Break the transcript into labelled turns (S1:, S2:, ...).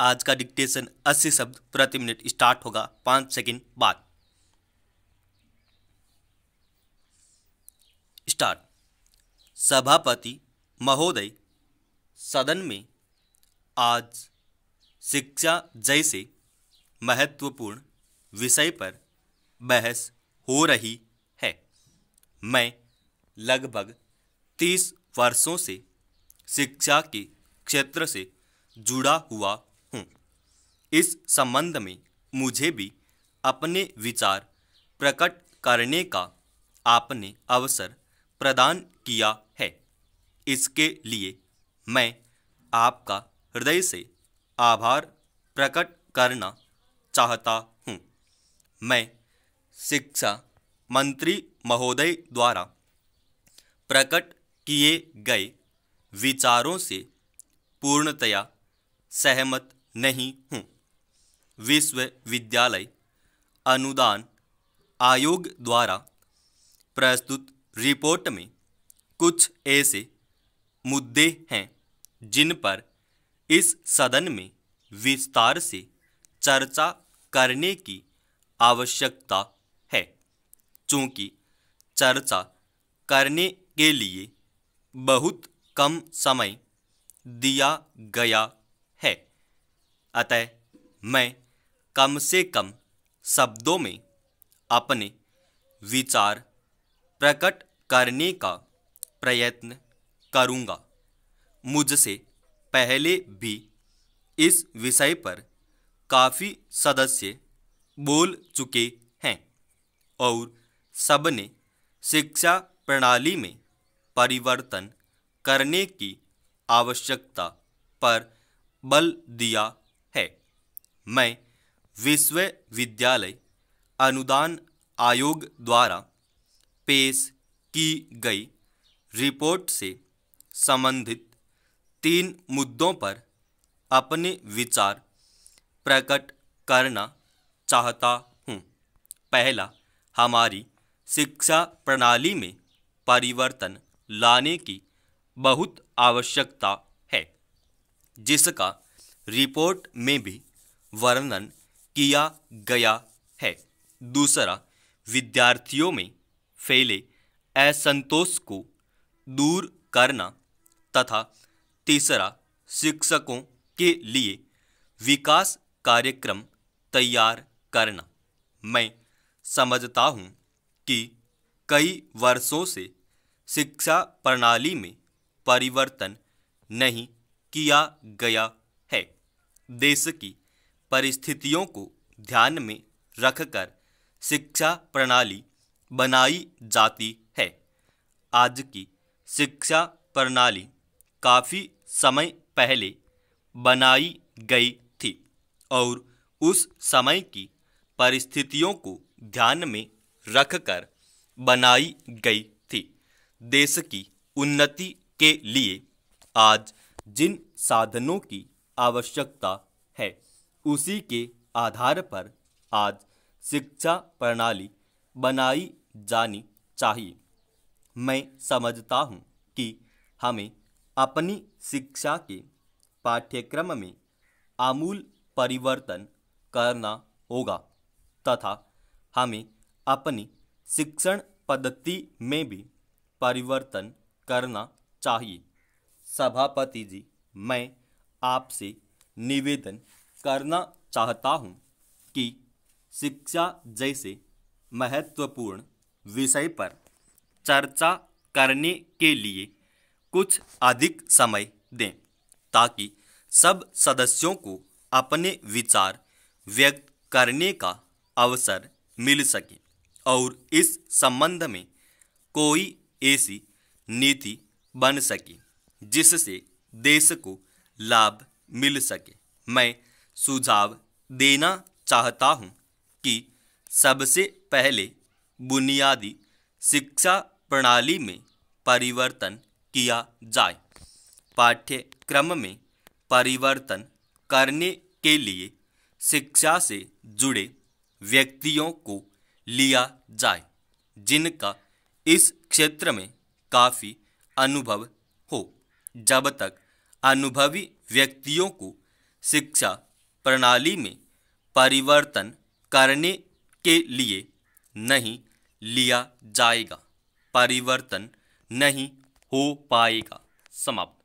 S1: आज का डिक्टेशन 80 शब्द प्रति मिनट स्टार्ट होगा पाँच सेकंड बाद स्टार्ट सभापति महोदय सदन में आज शिक्षा जैसे महत्वपूर्ण विषय पर बहस हो रही है मैं लगभग तीस वर्षों से शिक्षा के क्षेत्र से जुड़ा हुआ इस संबंध में मुझे भी अपने विचार प्रकट करने का आपने अवसर प्रदान किया है इसके लिए मैं आपका हृदय से आभार प्रकट करना चाहता हूँ मैं शिक्षा मंत्री महोदय द्वारा प्रकट किए गए विचारों से पूर्णतया सहमत नहीं हूँ विश्वविद्यालय अनुदान आयोग द्वारा प्रस्तुत रिपोर्ट में कुछ ऐसे मुद्दे हैं जिन पर इस सदन में विस्तार से चर्चा करने की आवश्यकता है चूँकि चर्चा करने के लिए बहुत कम समय दिया गया है अतः मैं कम से कम शब्दों में अपने विचार प्रकट करने का प्रयत्न करूँगा मुझसे पहले भी इस विषय पर काफ़ी सदस्य बोल चुके हैं और सबने शिक्षा प्रणाली में परिवर्तन करने की आवश्यकता पर बल दिया है मैं विश्वविद्यालय अनुदान आयोग द्वारा पेश की गई रिपोर्ट से संबंधित तीन मुद्दों पर अपने विचार प्रकट करना चाहता हूँ पहला हमारी शिक्षा प्रणाली में परिवर्तन लाने की बहुत आवश्यकता है जिसका रिपोर्ट में भी वर्णन किया गया है दूसरा विद्यार्थियों में फैले असंतोष को दूर करना तथा तीसरा शिक्षकों के लिए विकास कार्यक्रम तैयार करना मैं समझता हूँ कि कई वर्षों से शिक्षा प्रणाली में परिवर्तन नहीं किया गया है देश की परिस्थितियों को ध्यान में रखकर शिक्षा प्रणाली बनाई जाती है आज की शिक्षा प्रणाली काफ़ी समय पहले बनाई गई थी और उस समय की परिस्थितियों को ध्यान में रखकर बनाई गई थी देश की उन्नति के लिए आज जिन साधनों की आवश्यकता है उसी के आधार पर आज शिक्षा प्रणाली बनाई जानी चाहिए मैं समझता हूँ कि हमें अपनी शिक्षा के पाठ्यक्रम में आमूल परिवर्तन करना होगा तथा हमें अपनी शिक्षण पद्धति में भी परिवर्तन करना चाहिए सभापति जी मैं आपसे निवेदन करना चाहता हूँ कि शिक्षा जैसे महत्वपूर्ण विषय पर चर्चा करने के लिए कुछ अधिक समय दें ताकि सब सदस्यों को अपने विचार व्यक्त करने का अवसर मिल सके और इस संबंध में कोई ऐसी नीति बन सके जिससे देश को लाभ मिल सके मैं सुझाव देना चाहता हूँ कि सबसे पहले बुनियादी शिक्षा प्रणाली में परिवर्तन किया जाए पाठ्यक्रम में परिवर्तन करने के लिए शिक्षा से जुड़े व्यक्तियों को लिया जाए जिनका इस क्षेत्र में काफ़ी अनुभव हो जब तक अनुभवी व्यक्तियों को शिक्षा प्रणाली में परिवर्तन करने के लिए नहीं लिया जाएगा परिवर्तन नहीं हो पाएगा समाप्त